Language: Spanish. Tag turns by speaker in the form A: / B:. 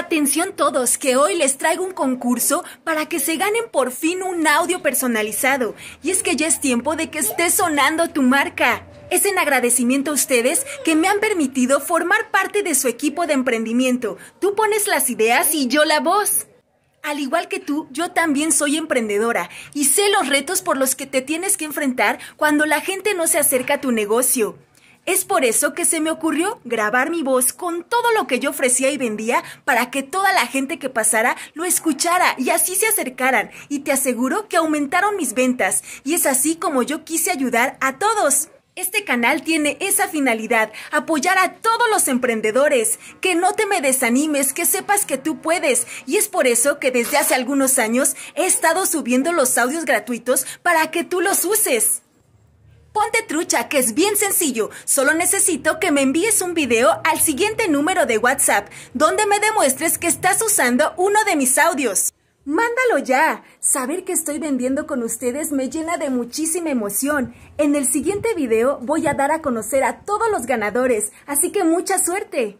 A: Atención todos, que hoy les traigo un concurso para que se ganen por fin un audio personalizado. Y es que ya es tiempo de que esté sonando tu marca. Es en agradecimiento a ustedes que me han permitido formar parte de su equipo de emprendimiento. Tú pones las ideas y yo la voz. Al igual que tú, yo también soy emprendedora y sé los retos por los que te tienes que enfrentar cuando la gente no se acerca a tu negocio. Es por eso que se me ocurrió grabar mi voz con todo lo que yo ofrecía y vendía para que toda la gente que pasara lo escuchara y así se acercaran. Y te aseguro que aumentaron mis ventas. Y es así como yo quise ayudar a todos. Este canal tiene esa finalidad, apoyar a todos los emprendedores, que no te me desanimes, que sepas que tú puedes. Y es por eso que desde hace algunos años he estado subiendo los audios gratuitos para que tú los uses. Ponte trucha, que es bien sencillo. Solo necesito que me envíes un video al siguiente número de WhatsApp, donde me demuestres que estás usando uno de mis audios. Mándalo ya. Saber que estoy vendiendo con ustedes me llena de muchísima emoción. En el siguiente video voy a dar a conocer a todos los ganadores, así que mucha suerte.